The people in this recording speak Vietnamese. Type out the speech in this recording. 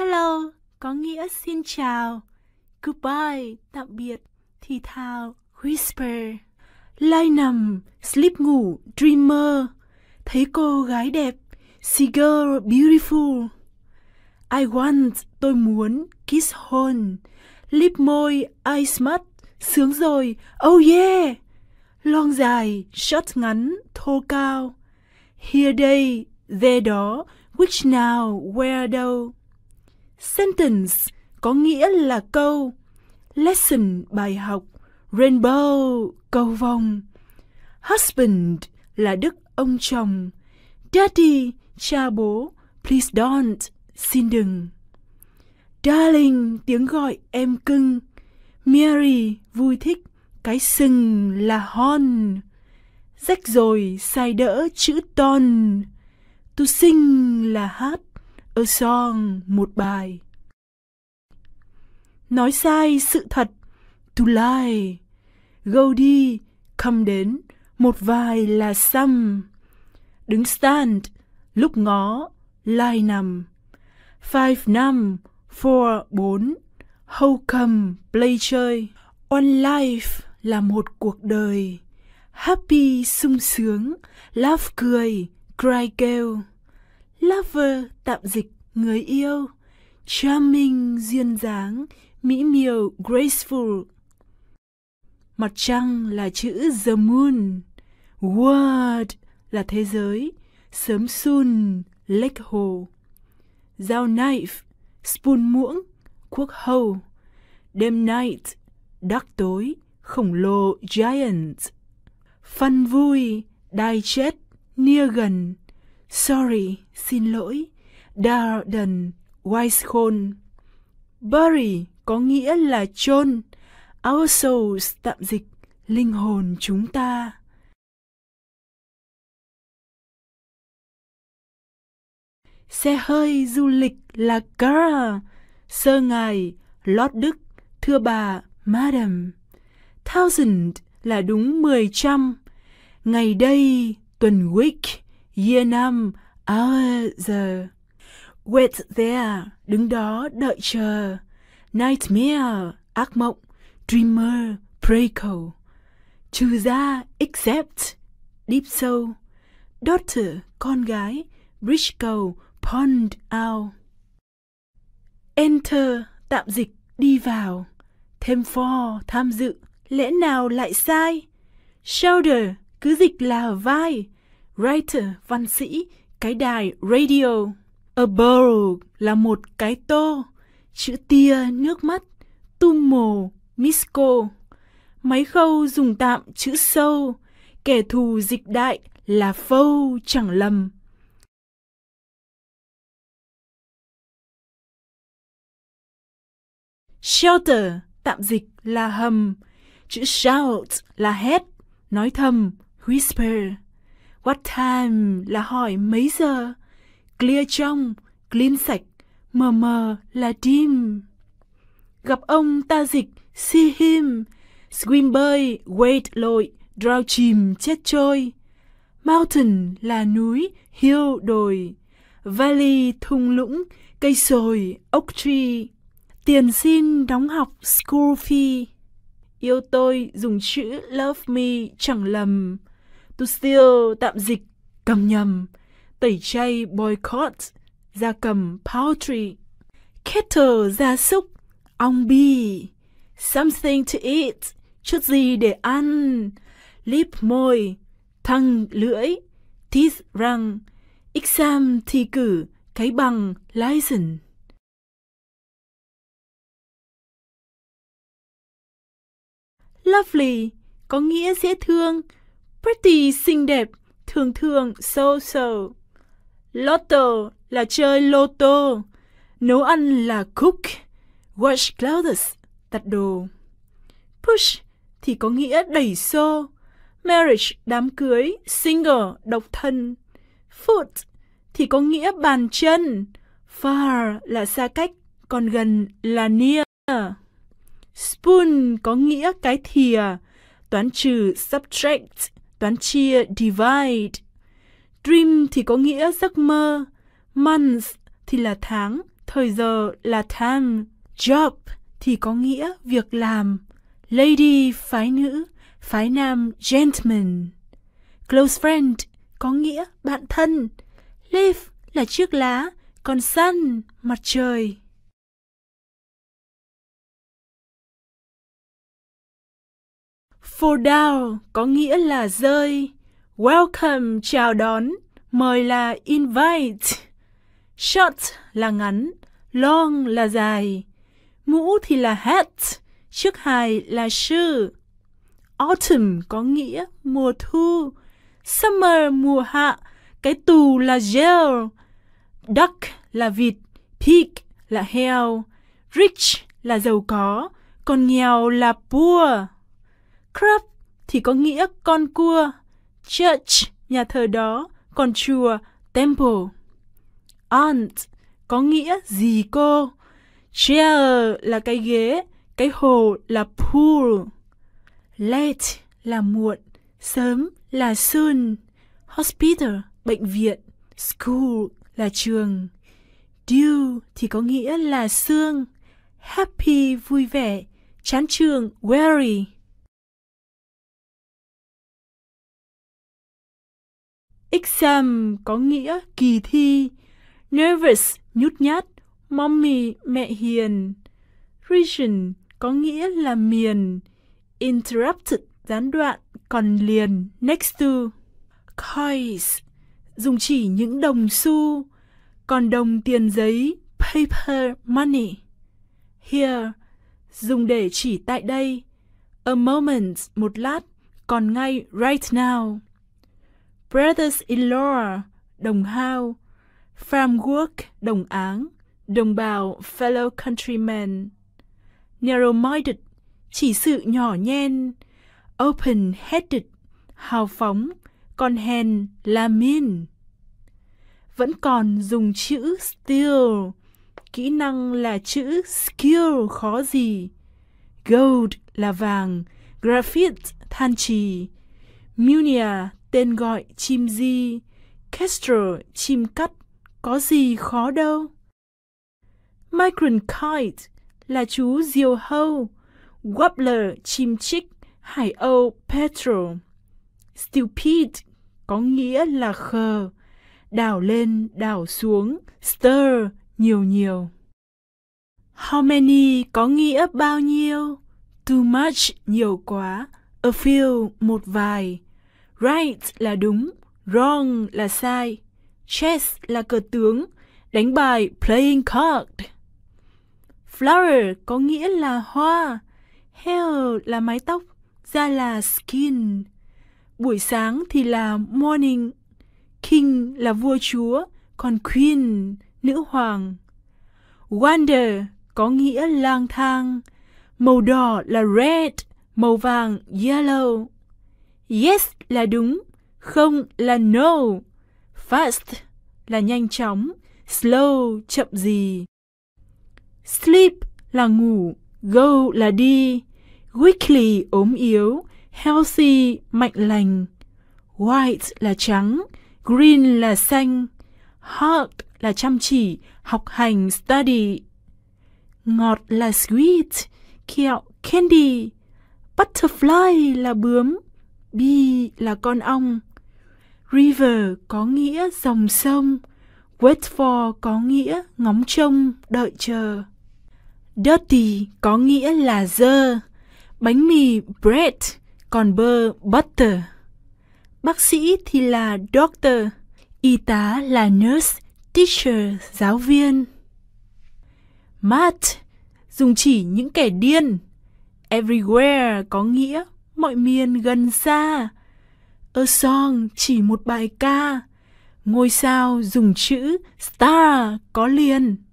Hello có nghĩa xin chào, goodbye tạm biệt, thì thào whisper, lai nằm, sleep ngủ, dreamer, thấy cô gái đẹp, see girl beautiful. I want, tôi muốn, kiss hôn, lip môi, eyes mắt, sướng rồi, oh yeah. Long dài, short ngắn, thô cao. Here đây, there đó, which nào, where đâu. Sentence có nghĩa là câu, lesson bài học, rainbow cầu vồng. Husband là đức ông chồng, daddy cha bố, please don't xin đừng. Darling tiếng gọi em cưng, Mary vui thích, cái sừng là hon. Rách rồi sai đỡ chữ ton, tu sinh là hát A Song, một bài. Nói sai sự thật, to lie. Go đi, come đến, một vài là xăm. Đứng stand, lúc ngó, lie nằm. Five năm, four bốn, how come, play chơi. One life là một cuộc đời. Happy sung sướng, laugh cười, cry kêu. Lover tạm dịch người yêu, charming duyên dáng, mỹ miều graceful. Mặt trăng là chữ the moon, world là thế giới, sớm sun, lake hồ. Dao knife, spoon muỗng, quốc hầu. Đêm night, đắc tối, khổng lồ giant. Phân vui, đai chết, nia gần, Sorry, xin lỗi. Darden, Weishorn. Bury có nghĩa là chôn. Our souls tạm dịch linh hồn chúng ta. Xe hơi du lịch là car, sơ ngài, lót đức, thưa bà, madam. Thousand là đúng mười trăm. Ngày đây, tuần week year năm, hour giờ. Wait there, đứng đó đợi chờ. Nightmare, ác mộng. Dreamer, Preco. Trừ ra, except. Deep sâu. Daughter, con gái. Bridge cầu, pond out. Enter, tạm dịch, đi vào. Thêm for, tham dự. Lẽ nào lại sai? Shoulder, cứ dịch là vai writer, văn sĩ, cái đài radio. A bowl là một cái tô, chữ tia nước mắt, tummo, misco. Máy khâu dùng tạm chữ sâu, kẻ thù dịch đại là phâu chẳng lầm. Shelter tạm dịch là hầm, chữ shout là hét, nói thầm, whisper. What time là hỏi mấy giờ. Clear trong, clean sạch, mờ mờ là dim. Gặp ông ta dịch see him, swim bơi, wait lội, drown chìm chết trôi. Mountain là núi, hill đồi. Valley thung lũng, cây sồi, oak tree. Tiền xin đóng học school fee. Yêu tôi dùng chữ love me chẳng lầm to steal tạm dịch cầm nhầm, tẩy chay boycott, gia cầm poultry, kettle gia súc, ong bee, something to eat, chút gì để ăn, lip môi, thăng lưỡi, teeth răng, exam thi cử, cái bằng license. Lovely có nghĩa dễ thương, Pretty xinh đẹp, thường thường so so. Lotto là chơi lotto. Nấu ăn là cook. Wash clothes, tặt đồ. Push thì có nghĩa đẩy xô. Marriage, đám cưới. Single, độc thân. Foot thì có nghĩa bàn chân. Far là xa cách, còn gần là near. Spoon có nghĩa cái thìa, toán trừ subtract Toán chia divide. Dream thì có nghĩa giấc mơ. Months thì là tháng, thời giờ là time. Job thì có nghĩa việc làm. Lady phái nữ, phái nam gentleman. Close friend có nghĩa bạn thân. Leaf là chiếc lá, còn sun mặt trời. Fall down có nghĩa là rơi. Welcome chào đón, mời là invite. Short là ngắn, long là dài. Mũ thì là hat, chiếc hài là shoe. Autumn có nghĩa mùa thu. Summer mùa hạ, cái tù là jail, Duck là vịt, pig là heo. Rich là giàu có, còn nghèo là poor. Crab thì có nghĩa con cua, church, nhà thờ đó, còn chùa, temple. Aunt có nghĩa gì cô? Chair là cái ghế, cái hồ là pool. Late là muộn, sớm là soon. Hospital, bệnh viện. School là trường. Dew thì có nghĩa là xương. Happy, vui vẻ. Chán trường, weary. Exam có nghĩa kỳ thi. Nervous, nhút nhát. Mommy, mẹ hiền. Region có nghĩa là miền. Interrupted, gián đoạn, còn liền, next to. Coins, dùng chỉ những đồng xu. Còn đồng tiền giấy, paper money. Here, dùng để chỉ tại đây. A moment, một lát, còn ngay right now brothers-in-law, đồng hao, work, đồng áng, đồng bào, fellow countrymen, narrow-minded, chỉ sự nhỏ nhen, open-headed, hào phóng, còn hèn là min. Vẫn còn dùng chữ still, kỹ năng là chữ skill khó gì. Gold là vàng, graphite than trì, munia tên gọi chim di, kestrel chim cắt, có gì khó đâu. Migrant kite là chú diều hâu, warbler chim chích, hải âu petrel. Stupid có nghĩa là khờ, đảo lên đảo xuống, stir nhiều nhiều. How many có nghĩa bao nhiêu? Too much nhiều quá, a few một vài. Right là đúng, wrong là sai. Chess là cờ tướng, đánh bài playing card. Flower có nghĩa là hoa, hair là mái tóc, da là skin. Buổi sáng thì là morning, king là vua chúa, còn queen, nữ hoàng. Wander có nghĩa lang thang, màu đỏ là red, màu vàng yellow. Yes là đúng, không là no. Fast là nhanh chóng, slow chậm gì. Sleep là ngủ, go là đi, weakly ốm yếu, healthy mạnh lành. White là trắng, green là xanh, hard là chăm chỉ, học hành study. Ngọt là sweet, kẹo candy, butterfly là bướm, Bi là con ong. River có nghĩa dòng sông. Wait for có nghĩa ngóng trông, đợi chờ. Dirty có nghĩa là dơ. Bánh mì bread, còn bơ butter. Bác sĩ thì là doctor, y tá là nurse, teacher, giáo viên. Mad dùng chỉ những kẻ điên. Everywhere có nghĩa mọi miền gần xa. A song chỉ một bài ca, ngôi sao dùng chữ star có liền.